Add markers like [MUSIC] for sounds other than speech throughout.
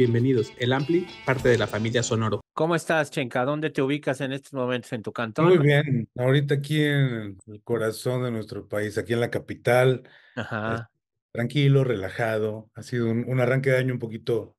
Bienvenidos, el Ampli, parte de la familia Sonoro. ¿Cómo estás, Chenka? ¿Dónde te ubicas en estos momentos en tu cantón? Muy bien, ahorita aquí en el corazón de nuestro país, aquí en la capital. Tranquilo, relajado. Ha sido un, arranque de año un poquito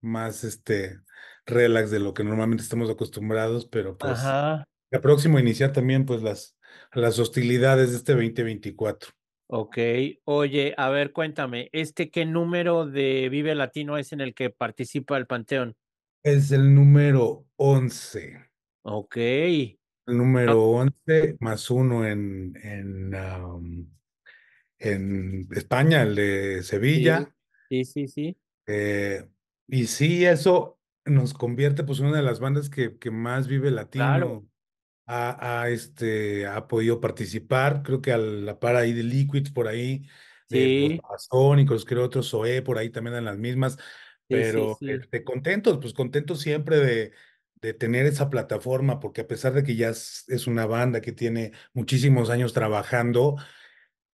más este relax de lo que normalmente estamos acostumbrados, pero pues Ajá. la próxima a iniciar también pues las, las hostilidades de este 2024. Ok, oye, a ver, cuéntame, ¿este qué número de Vive Latino es en el que participa el Panteón? Es el número 11. Ok. El número once 11 más uno en, en, en España, el de Sevilla. Sí, sí, sí. Eh, y sí, eso nos convierte pues en una de las bandas que, que más vive latino ha, este, ha podido participar, creo que a la par ahí de Liquids por ahí, a de creo otros, OE por ahí también en las mismas, pero este, contentos, pues contentos siempre de, de tener esa plataforma, porque a pesar de que ya es, una banda que tiene muchísimos años trabajando,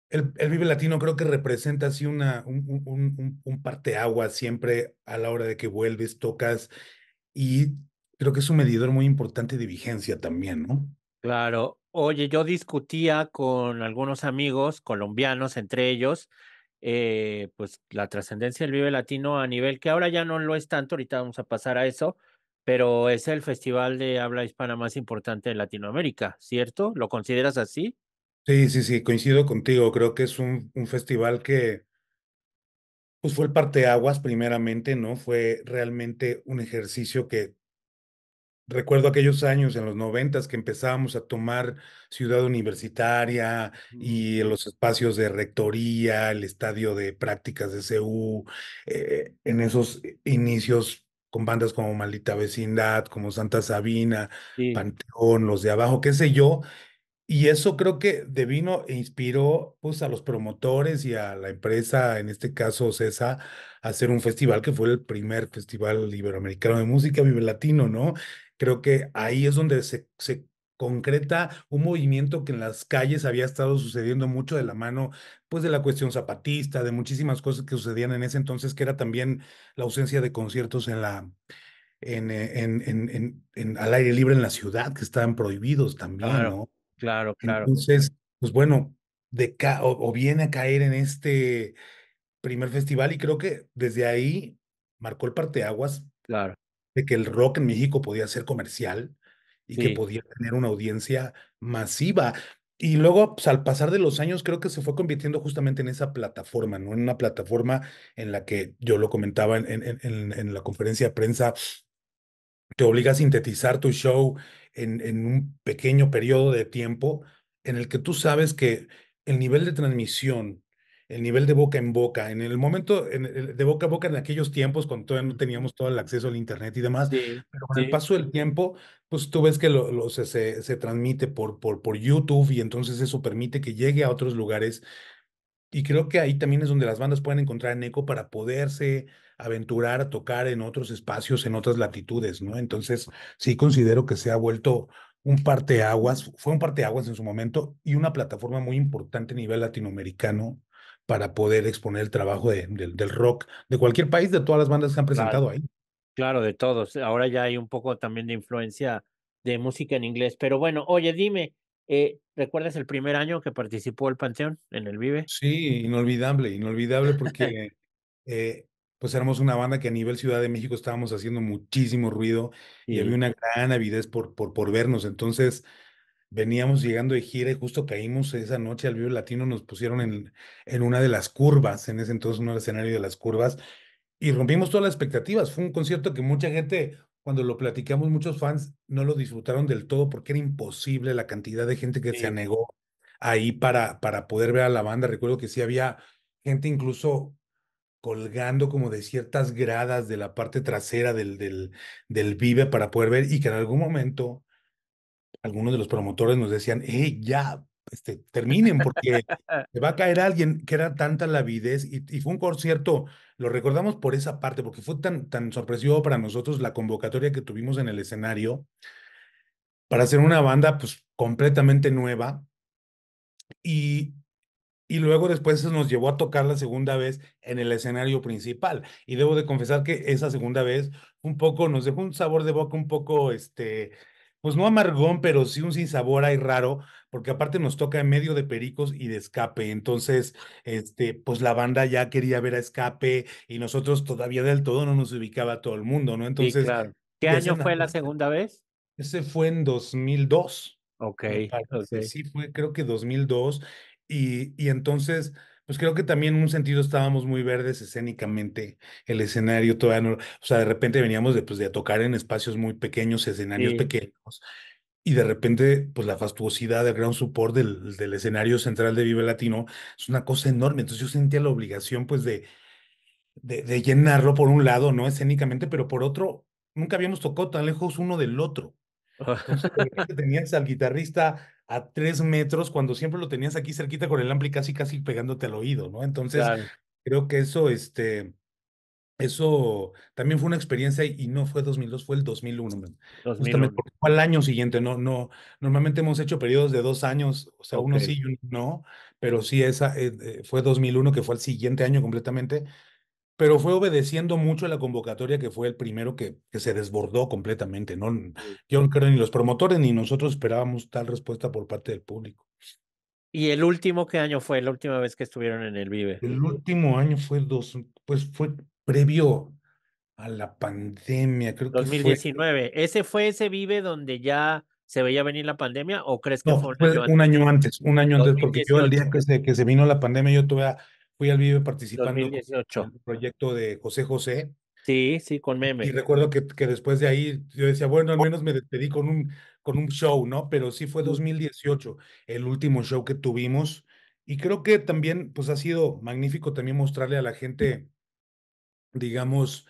el, el, Vive Latino creo que representa así una, un, un, un, parteagua siempre a la hora de que vuelves, tocas y Creo que es un medidor muy importante de vigencia también, ¿no? Claro. Oye, yo discutía con algunos amigos colombianos, entre ellos, eh, pues la trascendencia del Vive Latino a nivel que ahora ya no lo es tanto, ahorita vamos a pasar a eso, pero es el festival de habla hispana más importante de Latinoamérica, ¿cierto? ¿Lo consideras así? Sí, sí, sí, coincido contigo. Creo que es un, un festival que pues fue el parteaguas primeramente, ¿no? Fue realmente un ejercicio que Recuerdo aquellos años en los noventas que empezábamos a tomar ciudad universitaria y los espacios de rectoría, el estadio de prácticas de CU, eh, en esos inicios con bandas como Maldita Vecindad, como Santa Sabina, Panteón, los de abajo, qué sé yo. Y eso creo que devino e inspiró pues, a los promotores y a la empresa, en este caso CESA, a hacer un festival que fue el primer festival iberoamericano de música, Vive Latino, ¿no? Creo que ahí es donde se, concreta un movimiento que en las calles había estado sucediendo mucho de la mano, pues de la cuestión zapatista, de muchísimas cosas que sucedían en ese entonces, que era también la ausencia de conciertos en la, en, eh, en, en, en al aire libre en la ciudad, que estaban prohibidos también, claro, ¿no? Claro, claro. Entonces, pues bueno, de o viene a caer en este primer festival y creo que desde ahí marcó el parteaguas. Claro de que el rock en México podía ser comercial y que podía tener una audiencia masiva. Y luego, pues, al pasar de los años, creo que se fue convirtiendo justamente en esa plataforma, ¿no? En una plataforma en la que yo lo comentaba en, en, en la conferencia de prensa, te obliga a sintetizar tu show en, un pequeño periodo de tiempo en el que tú sabes que el nivel de transmisión el nivel de boca en boca. En el momento, en eh, de boca a boca en aquellos tiempos, cuando todavía no teníamos todo el acceso al Internet y demás, pero con el paso del tiempo, pues tú ves que se, se, transmite por, por, por YouTube y entonces eso permite que llegue a otros lugares. Y creo que ahí también es donde las bandas pueden encontrar en eco para poderse aventurar a tocar en otros espacios, en otras latitudes, ¿no? Entonces, sí considero que se ha vuelto un parteaguas, fue un parteaguas en su momento y una plataforma muy importante a nivel latinoamericano para poder exponer el trabajo de, del rock de cualquier país, de todas las bandas que han presentado ahí. Claro, de todos. Ahora ya hay un poco también de influencia de música en inglés. Pero bueno, oye, dime, eh, ¿recuerdas el primer año que participó el Panteón en el Vive? Sí, inolvidable, inolvidable porque [LAUGHS] eh, pues éramos una banda que a nivel Ciudad de México estábamos haciendo muchísimo ruido y había una gran avidez por, por, por vernos. Entonces, veníamos llegando de gira y justo caímos esa noche al Vivo Latino, nos pusieron en, en una de las curvas, en ese entonces no era escenario de las curvas, y rompimos todas las expectativas. Fue un concierto que mucha gente, cuando lo platicamos, muchos fans no lo disfrutaron del todo porque era imposible la cantidad de gente que se anegó ahí para, para poder ver a la banda. Recuerdo que sí había gente incluso colgando como de ciertas gradas de la parte trasera del, del, del Vive para poder ver y que en algún momento algunos de los promotores nos decían, eh, ya, este, terminen porque [LAUGHS] se va a caer alguien, que era tanta la avidez y, fue un concierto, lo recordamos por esa parte, porque fue tan, tan sorpresivo para nosotros la convocatoria que tuvimos en el escenario para hacer una banda pues completamente nueva y, luego después nos llevó a tocar la segunda vez en el escenario principal y debo de confesar que esa segunda vez un poco nos dejó un sabor de boca un poco este pues no amargón, pero sí un sinsabor ahí raro, porque aparte nos toca en medio de Pericos y de Escape. Entonces, este, pues la banda ya quería ver a Escape y nosotros todavía del todo no nos ubicaba todo el mundo, ¿no? Entonces, ¿qué año fue la segunda vez? Ese fue en 2002. Ok. okay. Sí, fue creo que 2002. Y, y entonces pues creo que también en un sentido estábamos muy verdes escénicamente, el escenario todavía no, o sea, de repente veníamos de, pues, de tocar en espacios muy pequeños, escenarios pequeños, y de repente, pues la fastuosidad del gran support del, del, escenario central de Vive Latino es una cosa enorme, entonces yo sentía la obligación, pues, de, de, llenarlo por un lado, ¿no? Escénicamente, pero por otro, nunca habíamos tocado tan lejos uno del otro. [LAUGHS] Entonces, tenías al guitarrista a tres metros cuando siempre lo tenías aquí cerquita con el ampli casi casi pegándote al oído, ¿no? Entonces, creo que eso, este, eso también fue una experiencia y no fue 2002, fue el 2001. mil Justamente fue al año siguiente, no, no, normalmente hemos hecho periodos de dos años, o sea, uno sí y uno no, pero sí esa eh, eh, fue 2001 que fue el siguiente año completamente pero fue obedeciendo mucho a la convocatoria que fue el primero que, que se desbordó completamente. ¿no? Yo no creo ni los promotores ni nosotros esperábamos tal respuesta por parte del público. ¿Y el último qué año fue? La última vez que estuvieron en el Vive. El último año fue dos, pues fue previo a la pandemia, creo 2019. que 2019. ¿Ese fue ese Vive donde ya se veía venir la pandemia o crees que fue, un año, antes? un año antes? porque yo el día que se, que se vino la pandemia yo todavía fui al vivo participando en el proyecto de José José. Sí, sí, con meme. Y recuerdo que, que, después de ahí yo decía, bueno, al menos me despedí con un, con un show, ¿no? Pero sí fue 2018, el último show que tuvimos. Y creo que también, pues ha sido magnífico también mostrarle a la gente, digamos,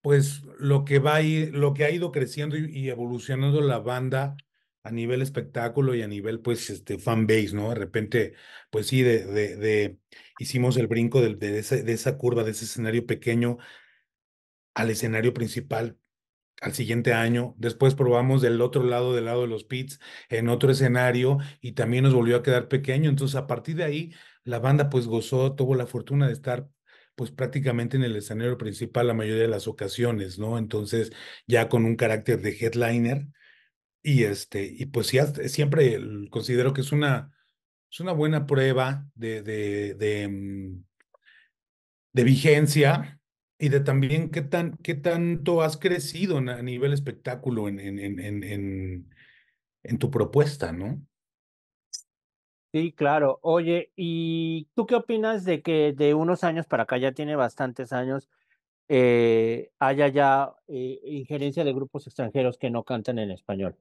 pues lo que va a lo que ha ido creciendo y evolucionando la banda a nivel espectáculo y a nivel, pues, este, fan base, ¿no? De repente, pues sí, de, de, hicimos el brinco de, de, de esa curva, de ese escenario pequeño al escenario principal al siguiente año, después probamos del otro lado, del lado de los pits, en otro escenario y también nos volvió a quedar pequeño. Entonces, a partir de ahí, la banda pues gozó, tuvo la fortuna de estar pues prácticamente en el escenario principal la mayoría de las ocasiones, ¿no? Entonces, ya con un carácter de headliner, y, este, y pues siempre considero que es una, es una buena prueba de, de, de, mm, vigencia y de también qué, tan, qué tanto has crecido a nivel espectáculo en, en, en, en, en tu propuesta, ¿no? Sí, claro. Oye, ¿y tú qué opinas de que de unos años para acá, ya tiene bastantes años, eh, haya ya eh, injerencia de grupos extranjeros que no cantan en español?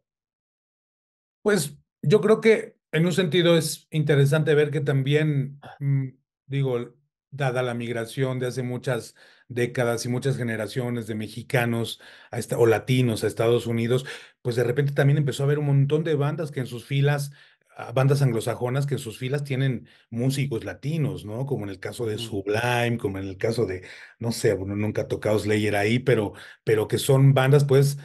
Pues yo creo que en un sentido es interesante ver que también, ah. mm, digo, dada la migración de hace muchas décadas y muchas generaciones de mexicanos a o latinos a Estados Unidos, pues de repente también empezó a haber un montón de bandas que en sus filas bandas anglosajonas que en sus filas tienen músicos latinos, ¿no? Como en el caso de Sublime, como en el caso de, no sé, bueno, nunca he tocado Slayer ahí, pero, pero que son bandas, pues,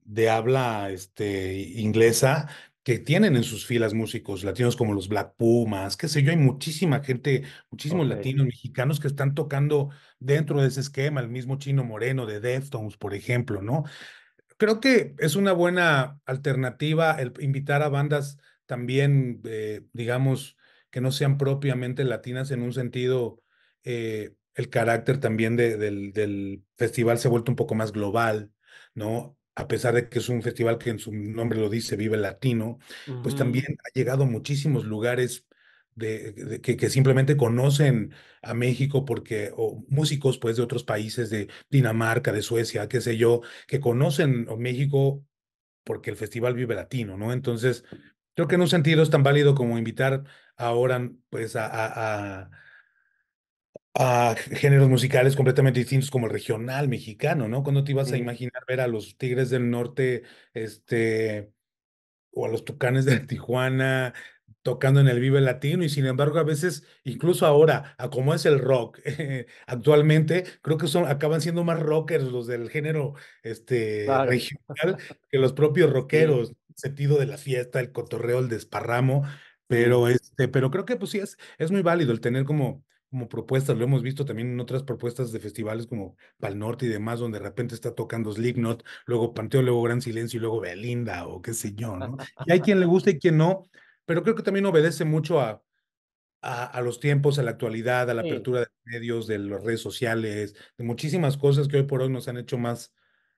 de habla este, inglesa, que tienen en sus filas músicos latinos como los Black Pumas, qué sé yo, hay muchísima gente, muchísimos latinos mexicanos que están tocando dentro de ese esquema, el mismo Chino Moreno de Deftones, por ejemplo, ¿no? Creo que es una buena alternativa el invitar a bandas también, eh, digamos, que no sean propiamente latinas en un sentido, eh, el carácter también del, festival se ha vuelto un poco más global, ¿no? A pesar de que es un festival que en su nombre lo dice, Vive Latino, pues también ha llegado muchísimos lugares de, que, simplemente conocen a México porque, o músicos pues de otros países, de Dinamarca, de Suecia, qué sé yo, que conocen a México porque el festival vive latino, ¿no? Entonces, Creo que en un sentido es tan válido como invitar ahora pues a, géneros musicales completamente distintos como el regional mexicano, ¿no? Cuando te ibas a imaginar ver a los Tigres del Norte, este, o a los Tucanes de Tijuana, tocando en el Vive Latino y sin embargo a veces, incluso ahora, a como es el rock eh, actualmente, creo que son, acaban siendo más rockers los del género este, regional [LAUGHS] que los propios rockeros sentido de la fiesta, el cotorreo, el desparramo, pero, este, pero creo que pues sí es, es muy válido el tener como, como propuestas, lo hemos visto también en otras propuestas de festivales como Pal Norte y demás, donde de repente está tocando Slipknot, luego Panteón, luego Gran Silencio y luego Belinda o qué sé yo, ¿no? Y hay quien le gusta y quien no, pero creo que también obedece mucho a, a, los tiempos, a la actualidad, a la apertura de medios, de las redes sociales, de muchísimas cosas que hoy por hoy nos han hecho más,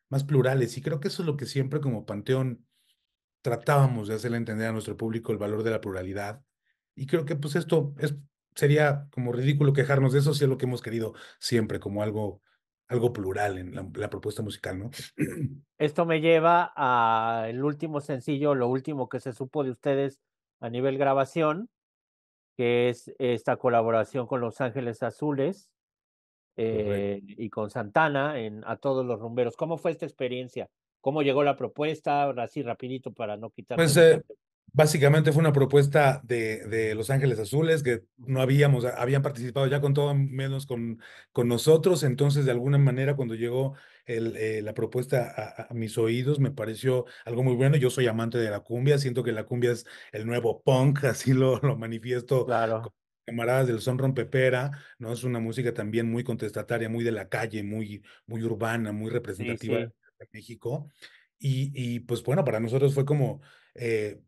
más plurales. Y creo que eso es lo que siempre como Panteón tratábamos de hacerle entender a nuestro público el valor de la pluralidad. Y creo que pues esto sería como ridículo quejarnos de eso si es lo que hemos querido siempre, como algo, algo plural en la, propuesta musical, ¿no? [CLEARS THROAT] Esto me lleva al último sencillo, lo último que se supo de ustedes a nivel grabación, que es esta colaboración con Los Ángeles Azules eh, y con Santana en A Todos los Rumberos. ¿Cómo fue esta experiencia? ¿Cómo llegó la propuesta? Ahora sí, rapidito para no quitar. Pues eh, básicamente fue una propuesta de, Los Ángeles Azules que no habíamos, habían participado ya con todo menos con, con nosotros. Entonces, de alguna manera, cuando llegó el, eh, la propuesta a, mis oídos, me pareció algo muy bueno. Yo soy amante de la cumbia, siento que la cumbia es el nuevo punk, [LAUGHS] así lo, manifiesto. Claro camaradas del son rompepera, ¿no? Es una música también muy contestataria, muy de la calle, muy, muy urbana, muy representativa México. Y, pues bueno, para nosotros fue como eh,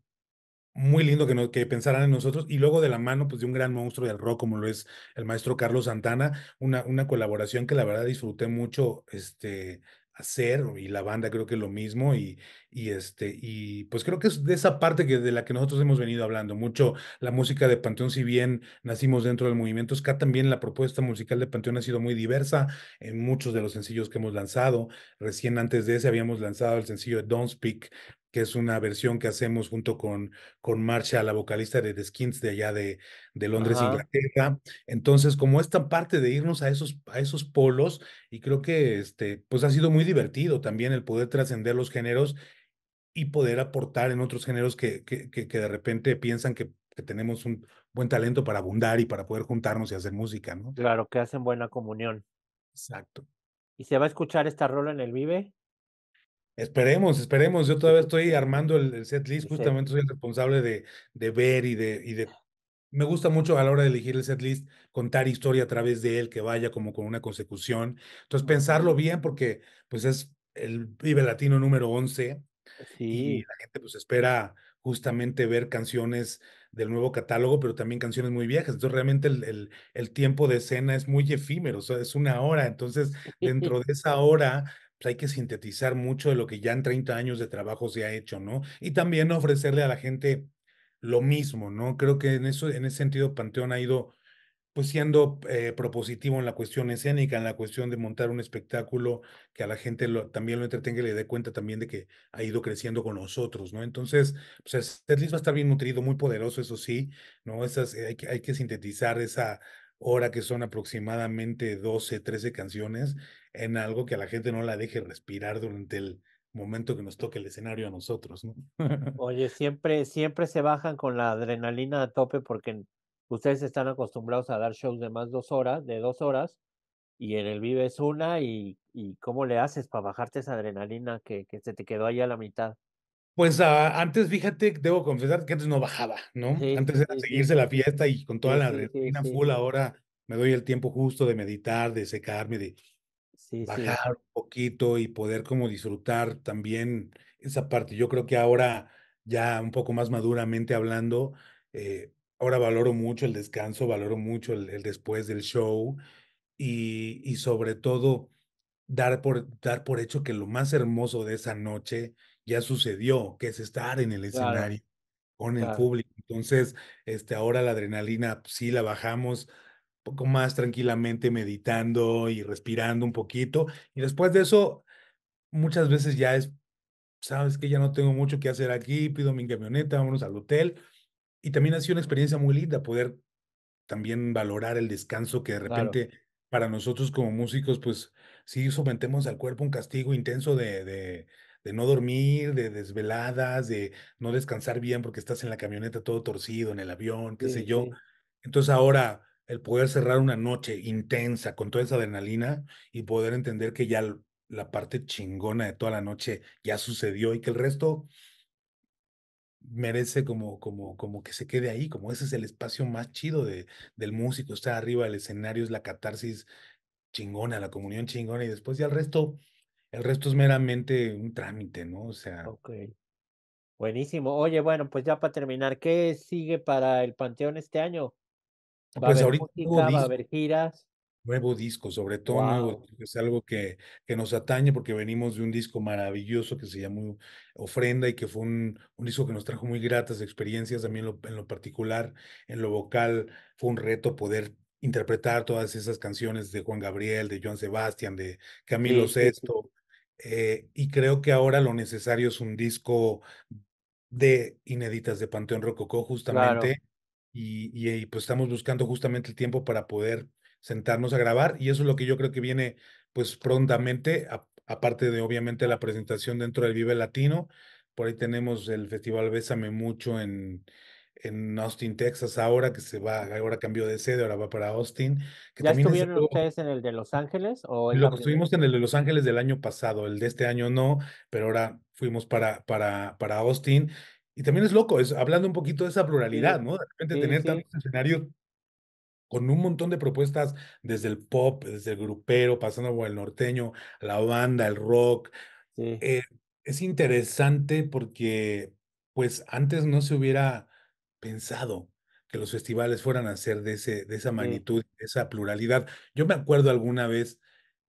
muy lindo que, que pensaran en nosotros y luego de la mano pues de un gran monstruo del rock como lo es el maestro Carlos Santana, una, una colaboración que la verdad disfruté mucho este, hacer y la banda creo que lo mismo y, y este y pues creo que es de esa parte que de la que nosotros hemos venido hablando mucho la música de Panteón si bien nacimos dentro del movimiento ska también la propuesta musical de Panteón ha sido muy diversa en muchos de los sencillos que hemos lanzado recién antes de ese habíamos lanzado el sencillo de Don't Speak que es una versión que hacemos junto con, con Marcia, la vocalista de The Skins de allá de, de Londres, Inglaterra. Entonces, como esta parte de irnos a esos, a esos polos, y creo que este, pues ha sido muy divertido también el poder trascender los géneros y poder aportar en otros géneros que, que, de repente piensan que, que tenemos un buen talento para abundar y para poder juntarnos y hacer música, ¿no? Claro, que hacen buena comunión. Exacto. ¿Y se va a escuchar esta rola en el Vive? Esperemos, esperemos. Yo todavía estoy armando el, el set list, justamente soy el responsable de, ver y de, y de... Me gusta mucho a la hora de elegir el set list contar historia a través de él, que vaya como con una consecución. Entonces, pensarlo bien porque pues es el Vive Latino número 11 sí. y la gente pues espera justamente ver canciones del nuevo catálogo, pero también canciones muy viejas. Entonces, realmente el, el, tiempo de escena es muy efímero, es una hora. Entonces, dentro de esa hora pues, hay que sintetizar mucho de lo que ya en 30 años de trabajo se ha hecho, ¿no? Y también ofrecerle a la gente lo mismo, ¿no? Creo que en, eso, en ese sentido Panteón ha ido pues siendo eh, propositivo en la cuestión escénica, en la cuestión de montar un espectáculo que a la gente también lo entretenga y le dé cuenta también de que ha ido creciendo con nosotros, ¿no? Entonces, pues el va a estar bien nutrido, muy poderoso, eso sí, ¿no? Esas, eh, hay que sintetizar esa hora que son aproximadamente 12, 13 canciones en algo que a la gente no la deje respirar durante el momento que nos toque el escenario a nosotros, ¿no? [LAUGHS] Oye, siempre, siempre se bajan con la adrenalina a tope porque ustedes están acostumbrados a dar shows de más dos horas, de dos horas, y en el Vive es una, y, y cómo le haces para bajarte esa adrenalina que, que se te quedó ahí a la mitad. Pues ah, antes, fíjate, debo confesar que antes no bajaba, ¿no? antes era seguirse la fiesta y con toda la adrenalina full, ahora me doy el tiempo justo de meditar, de secarme, de bajar un poquito y poder como disfrutar también esa parte. Yo creo que ahora, ya un poco más maduramente hablando, eh, ahora valoro mucho el descanso, valoro mucho el, el después del show y, y sobre todo dar por, dar por hecho que lo más hermoso de esa noche ya sucedió, que es estar en el escenario con el público. Entonces, este, ahora la adrenalina pues, sí la bajamos un poco más tranquilamente, meditando y respirando un poquito. Y después de eso, muchas veces ya es, sabes que ya no tengo mucho que hacer aquí, pido mi camioneta, vámonos al hotel. Y también ha sido una experiencia muy linda poder también valorar el descanso que de repente para nosotros como músicos, pues sí sometemos al cuerpo un castigo intenso de de no dormir, de desveladas, de no descansar bien porque estás en la camioneta todo torcido, en el avión, qué sé yo. Entonces ahora el poder cerrar una noche intensa con toda esa adrenalina y poder entender que ya la parte chingona de toda la noche ya sucedió y que el resto merece como, como, como que se quede ahí, como ese es el espacio más chido de, del músico, está arriba del escenario, es la catarsis chingona, la comunión chingona y después ya el resto el resto es meramente un trámite, ¿no? O sea. Buenísimo. Oye, bueno, pues ya para terminar, ¿qué sigue para el Panteón este año? Ah, ¿Va pues a haber ahorita música, va a haber giras. Nuevo disco, sobre todo es algo que, que nos atañe porque venimos de un disco maravilloso que se llamó Ofrenda y que fue un, un disco que nos trajo muy gratas experiencias, también en lo, en lo particular, en lo vocal, fue un reto poder interpretar todas esas canciones de Juan Gabriel, de Joan Sebastián, de Camilo Sesto, eh, y creo que ahora lo necesario es un disco de inéditas de Panteón Rococó, justamente. Y, y, pues estamos buscando justamente el tiempo para poder sentarnos a grabar. Y eso es lo que yo creo que viene pues prontamente, aparte de obviamente la presentación dentro del Vive Latino. Por ahí tenemos el Festival Bésame Mucho en, en Austin, Texas, ahora que se va, ahora cambió de sede, ahora va para Austin. ¿Ya estuvieron ustedes en el de Los Ángeles? O lo que estuvimos en el de Los Ángeles del año pasado, el de este año no, pero ahora fuimos para, para, para Austin. Y también es loco, es, hablando un poquito de esa pluralidad, ¿no? De repente tener tantos escenarios con un montón de propuestas desde el pop, desde el grupero, pasando por el norteño, la banda, el rock. Eh, es interesante porque pues antes no se hubiera pensado que los festivales fueran a ser de, ese, de esa magnitud, de esa pluralidad. Yo me acuerdo alguna vez,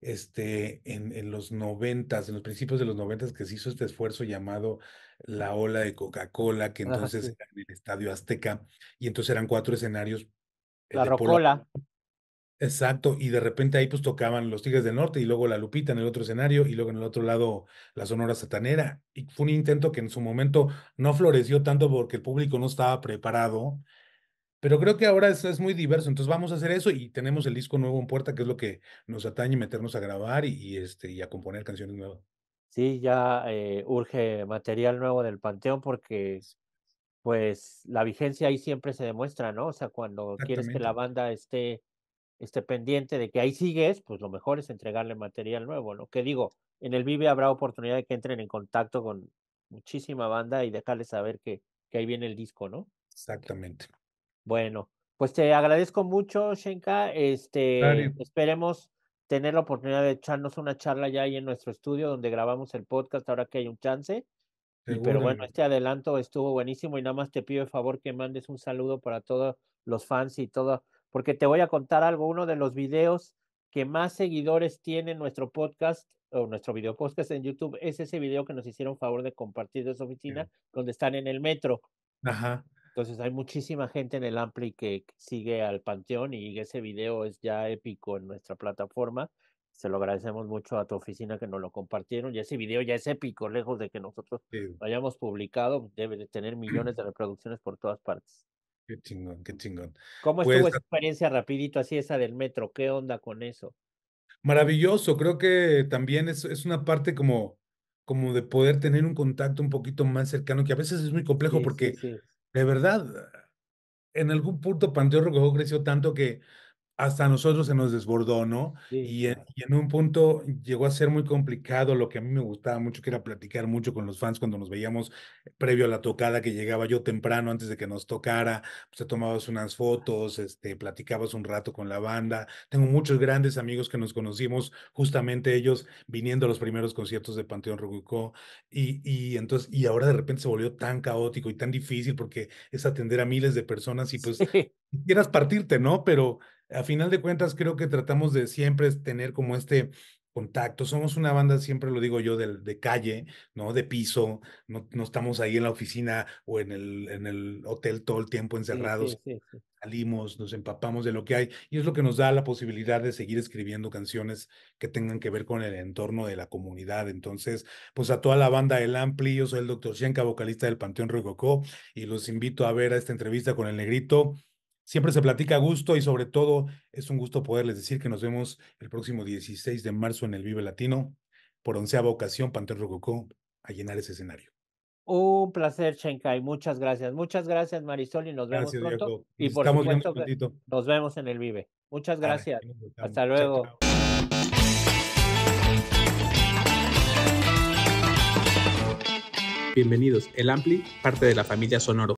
este, en, en los noventas, en los principios de los noventas, que se hizo este esfuerzo llamado la ola de Coca-Cola, que entonces era en el Estadio Azteca, y entonces eran cuatro escenarios. Eh, la Rocola. Exacto, y de repente ahí pues tocaban los Tigres del Norte y luego la Lupita en el otro escenario y luego en el otro lado la Sonora Satanera. Y fue un intento que en su momento no floreció tanto porque el público no estaba preparado, pero creo que ahora es, es muy diverso, entonces vamos a hacer eso y tenemos el disco nuevo en puerta, que es lo que nos atañe meternos a grabar y, este, y a componer canciones nuevas. Sí, ya eh, urge material nuevo del Panteón porque pues la vigencia ahí siempre se demuestra, ¿no? O sea, cuando quieres que la banda esté esté pendiente de que ahí sigues, pues lo mejor es entregarle material nuevo, lo Que digo, en el Vive habrá oportunidad de que entren en contacto con muchísima banda y dejarles saber que, que ahí viene el disco, ¿no? Exactamente. Bueno, pues te agradezco mucho, Shenka. Este, esperemos tener la oportunidad de echarnos una charla ya ahí en nuestro estudio donde grabamos el podcast ahora que hay un chance. pero bueno, este adelanto estuvo buenísimo y nada más te pido el favor que mandes un saludo para todos los fans y todo porque te voy a contar algo, uno de los videos que más seguidores tiene nuestro podcast o nuestro video podcast en YouTube es ese video que nos hicieron favor de compartir de su oficina, donde están en el metro. Ajá. Entonces hay muchísima gente en el Ampli que sigue al Panteón y ese video es ya épico en nuestra plataforma. Se lo agradecemos mucho a tu oficina que nos lo compartieron y ese video ya es épico, lejos de que nosotros lo hayamos publicado, debe de tener millones de reproducciones por todas partes. Qué chingón, qué chingón. ¿Cómo pues estuvo esa experiencia rapidito así, esa del metro? ¿Qué onda con eso? Maravilloso, creo que también es, es una parte como, como de poder tener un contacto un poquito más cercano, que a veces es muy complejo porque de verdad, en algún punto Panteón Rococó creció tanto que hasta a nosotros se nos desbordó, ¿no? Y, en, un punto llegó a ser muy complicado lo que a mí me gustaba mucho, que era platicar mucho con los fans cuando nos veíamos eh, previo a la tocada, que llegaba yo temprano antes de que nos tocara, pues te tomabas unas fotos, este, platicabas un rato con la banda. Tengo muchos grandes amigos que nos conocimos, justamente ellos viniendo a los primeros conciertos de Panteón Rococó. y, y entonces, y ahora de repente se volvió tan caótico y tan difícil porque es atender a miles de personas y pues quieras partirte, ¿no? Pero a final de cuentas creo que tratamos de siempre tener como este contacto. Somos una banda, siempre lo digo yo, de, de calle, ¿no? De piso. No, estamos ahí en la oficina o en el, en el hotel todo el tiempo encerrados. Salimos, nos empapamos de lo que hay y es lo que nos da la posibilidad de seguir escribiendo canciones que tengan que ver con el entorno de la comunidad. Entonces, pues a toda la banda El Ampli, yo soy el doctor Sienka, vocalista del Panteón Rococó y los invito a ver a esta entrevista con el negrito Siempre se platica a gusto y sobre todo es un gusto poderles decir que nos vemos el próximo 16 de marzo en el Vive Latino por onceava ocasión Panteón Rococó a llenar ese escenario. Un placer, Shenkai. Muchas gracias. Muchas gracias, Marisol, y nos vemos pronto. Y por supuesto, nos vemos en el Vive. Muchas gracias. Hasta luego. Bienvenidos. El Ampli, parte de la familia Sonoro.